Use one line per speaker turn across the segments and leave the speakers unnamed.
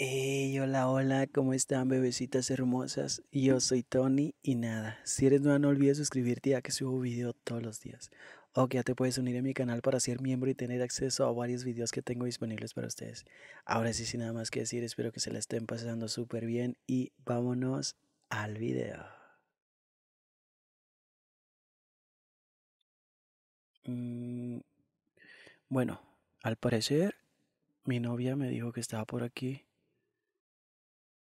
Hey, hola, hola, ¿cómo están bebecitas hermosas? Yo soy Tony y nada, si eres nueva no olvides suscribirte ya que subo video todos los días. O que ya te puedes unir a mi canal para ser miembro y tener acceso a varios videos que tengo disponibles para ustedes. Ahora sí, sin nada más que decir, espero que se la estén pasando súper bien y vámonos al video. Mm, bueno, al parecer mi novia me dijo que estaba por aquí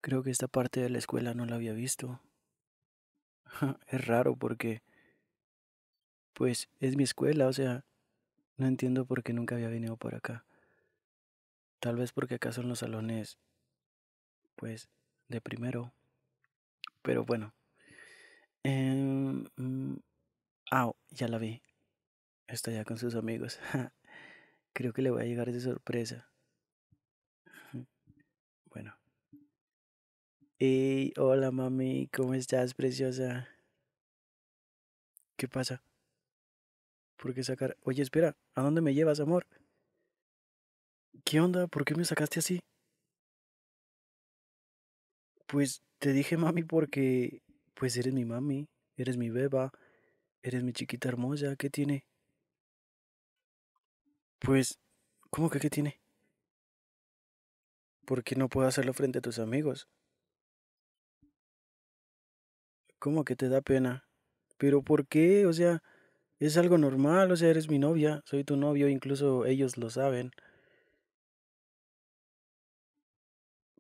Creo que esta parte de la escuela no la había visto. es raro porque, pues, es mi escuela, o sea, no entiendo por qué nunca había venido por acá. Tal vez porque acá son los salones, pues, de primero. Pero bueno. Eh, ah, ya la vi. Está ya con sus amigos. Creo que le voy a llegar de sorpresa. Hey, hola mami, ¿cómo estás, preciosa? ¿Qué pasa? ¿Por qué sacar? Oye, espera, ¿a dónde me llevas, amor? ¿Qué onda? ¿Por qué me sacaste así? Pues te dije mami porque, pues eres mi mami, eres mi beba, eres mi chiquita hermosa, ¿qué tiene? Pues, ¿cómo que qué tiene? ¿Por qué no puedo hacerlo frente a tus amigos? ¿Cómo que te da pena? ¿Pero por qué? O sea, es algo normal, o sea, eres mi novia, soy tu novio, incluso ellos lo saben.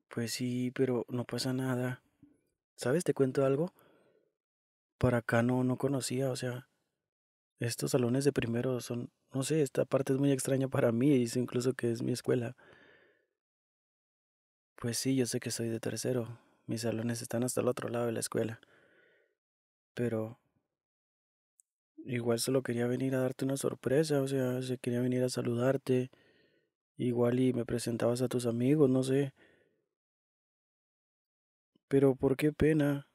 Pues sí, pero no pasa nada. ¿Sabes? Te cuento algo. Para acá no, no conocía, o sea, estos salones de primero son, no sé, esta parte es muy extraña para mí, dice incluso que es mi escuela. Pues sí, yo sé que soy de tercero. Mis salones están hasta el otro lado de la escuela pero igual solo quería venir a darte una sorpresa, o sea, se quería venir a saludarte, igual y me presentabas a tus amigos, no sé. Pero ¿por qué pena?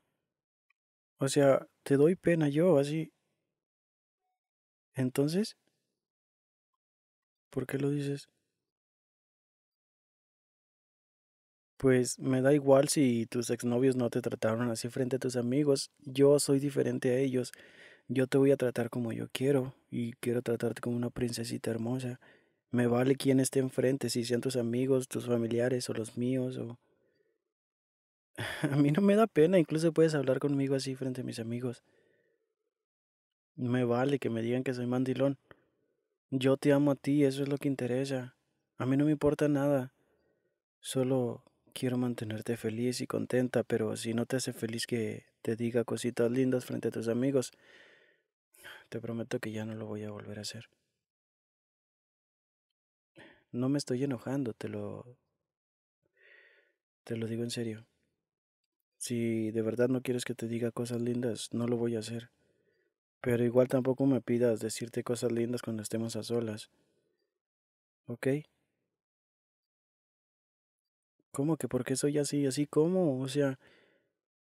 O sea, te doy pena yo, así. Entonces, ¿por qué lo dices? pues me da igual si tus exnovios no te trataron así frente a tus amigos, yo soy diferente a ellos, yo te voy a tratar como yo quiero y quiero tratarte como una princesita hermosa. Me vale quién esté enfrente, si sean tus amigos, tus familiares o los míos o... A mí no me da pena, incluso puedes hablar conmigo así frente a mis amigos. Me vale que me digan que soy mandilón. Yo te amo a ti, eso es lo que interesa. A mí no me importa nada. Solo quiero mantenerte feliz y contenta, pero si no te hace feliz que te diga cositas lindas frente a tus amigos, te prometo que ya no lo voy a volver a hacer. No me estoy enojando, te lo... Te lo digo en serio. Si de verdad no quieres que te diga cosas lindas, no lo voy a hacer. Pero igual tampoco me pidas decirte cosas lindas cuando estemos a solas. ¿Ok? ¿Cómo que por qué soy así? ¿Así cómo? O sea,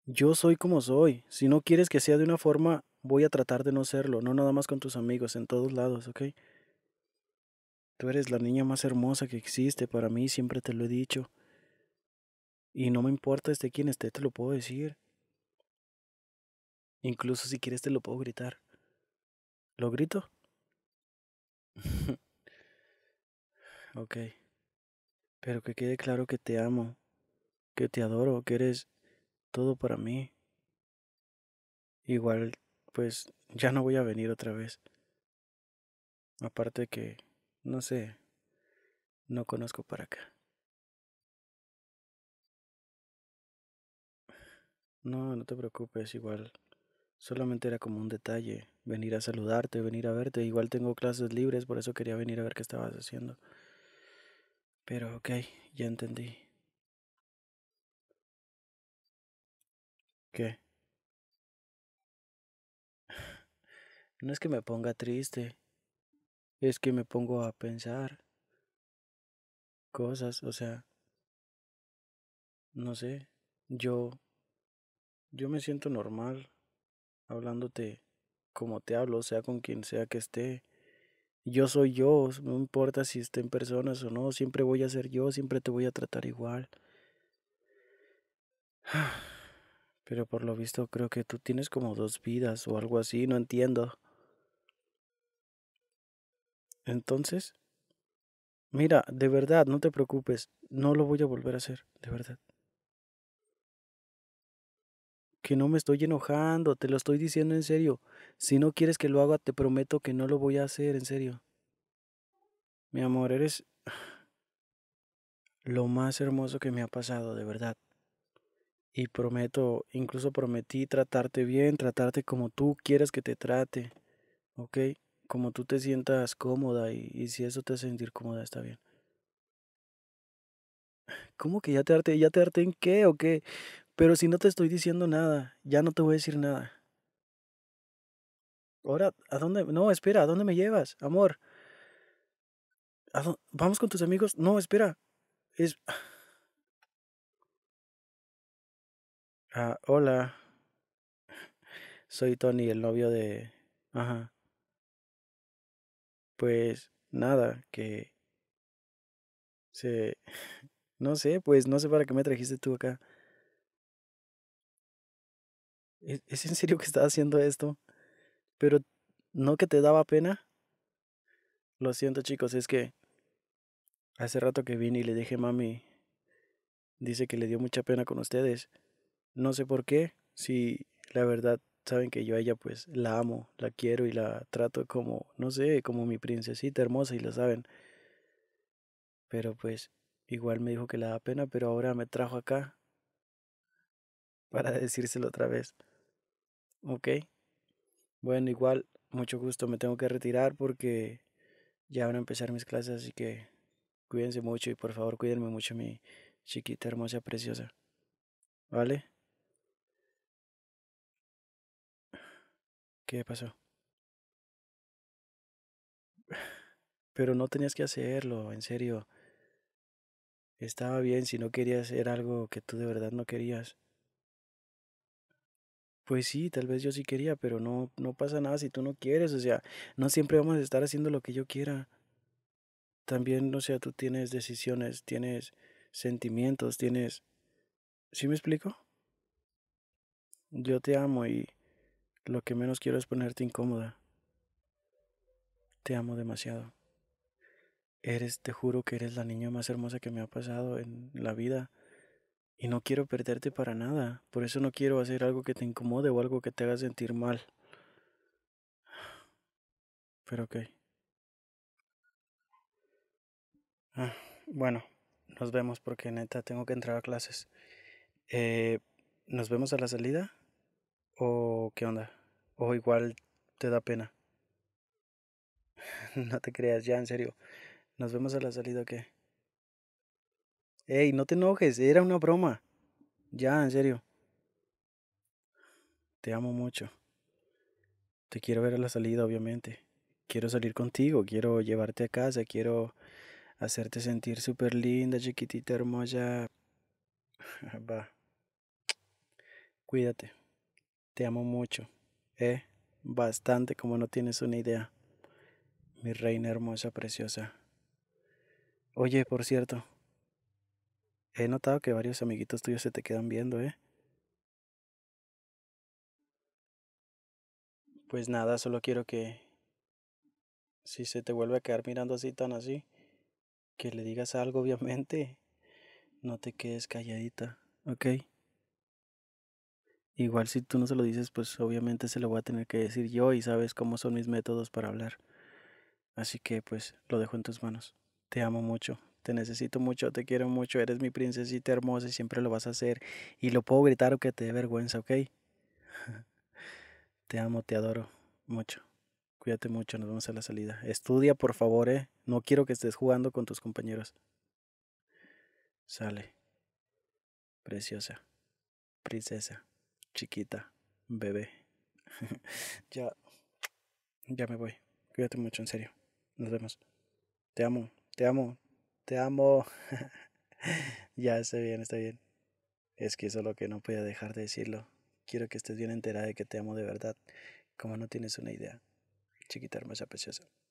yo soy como soy. Si no quieres que sea de una forma, voy a tratar de no serlo. No nada más con tus amigos, en todos lados, ¿ok? Tú eres la niña más hermosa que existe para mí, siempre te lo he dicho. Y no me importa este quién esté, te lo puedo decir. Incluso si quieres te lo puedo gritar. ¿Lo grito? ok. Pero que quede claro que te amo, que te adoro, que eres todo para mí. Igual, pues ya no voy a venir otra vez. Aparte que, no sé, no conozco para acá. No, no te preocupes, igual. Solamente era como un detalle, venir a saludarte, venir a verte. Igual tengo clases libres, por eso quería venir a ver qué estabas haciendo. Pero ok, ya entendí. ¿Qué? No es que me ponga triste, es que me pongo a pensar cosas, o sea, no sé, yo, yo me siento normal hablándote como te hablo, sea con quien sea que esté. Yo soy yo, no importa si estén personas o no, siempre voy a ser yo, siempre te voy a tratar igual. Pero por lo visto creo que tú tienes como dos vidas o algo así, no entiendo. Entonces, mira, de verdad, no te preocupes, no lo voy a volver a hacer, de verdad que no me estoy enojando, te lo estoy diciendo en serio. Si no quieres que lo haga, te prometo que no lo voy a hacer, en serio. Mi amor, eres lo más hermoso que me ha pasado, de verdad. Y prometo, incluso prometí tratarte bien, tratarte como tú quieras que te trate, ¿ok? Como tú te sientas cómoda y, si eso te hace sentir cómoda, está bien. ¿Cómo que ya te harté? ¿Ya te harté en qué o qué? Pero si no te estoy diciendo nada, ya no te voy a decir nada. Ahora, ¿a dónde? No, espera, ¿a dónde me llevas, amor? ¿Vamos con tus amigos? No, espera. Es... Ah, hola. Soy Tony, el novio de... Ajá. Pues nada, que... Se... No sé, pues no sé para qué me trajiste tú acá. ¿es en serio que estaba haciendo esto? Pero ¿no que te daba pena? Lo siento chicos, es que hace rato que vine y le dije mami, dice que le dio mucha pena con ustedes. No sé por qué, si la verdad saben que yo a ella pues la amo, la quiero y la trato como, no sé, como mi princesita hermosa y lo saben. Pero pues igual me dijo que le da pena, pero ahora me trajo acá para decírselo otra vez. Ok. Bueno, igual, mucho gusto. Me tengo que retirar porque ya van a empezar mis clases, así que cuídense mucho y por favor cuídenme mucho mi chiquita hermosa, preciosa. ¿Vale? ¿Qué pasó? Pero no tenías que hacerlo, en serio. Estaba bien si no querías hacer algo que tú de verdad no querías. Pues sí, tal vez yo sí quería, pero no, no pasa nada si tú no quieres, o sea, no siempre vamos a estar haciendo lo que yo quiera. También, o sea, tú tienes decisiones, tienes sentimientos, tienes... ¿Sí me explico? Yo te amo y lo que menos quiero es ponerte incómoda. Te amo demasiado. Eres, te juro que eres la niña más hermosa que me ha pasado en la vida. Y no quiero perderte para nada. Por eso no quiero hacer algo que te incomode o algo que te haga sentir mal. Pero ok. Ah, bueno, nos vemos porque neta tengo que entrar a clases. Eh, ¿Nos vemos a la salida? ¿O qué onda? ¿O igual te da pena? no te creas, ya en serio. ¿Nos vemos a la salida o qué? Ey, no te enojes, era una broma. Ya, en serio. Te amo mucho. Te quiero ver a la salida, obviamente. Quiero salir contigo, quiero llevarte a casa, quiero hacerte sentir súper linda, chiquitita, hermosa. Va. Cuídate. Te amo mucho. Eh, bastante, como no tienes una idea. Mi reina hermosa, preciosa. Oye, por cierto, He notado que varios amiguitos tuyos se te quedan viendo, ¿eh? Pues nada, solo quiero que si se te vuelve a quedar mirando así tan así, que le digas algo, obviamente. No te quedes calladita, ¿ok? Igual si tú no se lo dices, pues obviamente se lo voy a tener que decir yo y sabes cómo son mis métodos para hablar. Así que pues lo dejo en tus manos. Te amo mucho te necesito mucho, te quiero mucho, eres mi princesita hermosa y siempre lo vas a hacer. Y lo puedo gritar que te dé vergüenza, ¿ok? te amo, te adoro mucho. Cuídate mucho, nos vemos a la salida. Estudia, por favor, ¿eh? No quiero que estés jugando con tus compañeros. Sale. Preciosa. Princesa. Chiquita. Bebé. ya. Ya me voy. Cuídate mucho, en serio. Nos vemos. Te amo, te amo, te amo. ya, está bien, está bien. Es que eso lo que no podía dejar de decirlo. Quiero que estés bien enterada de que te amo de verdad, como no tienes una idea. Chiquita hermosa, preciosa.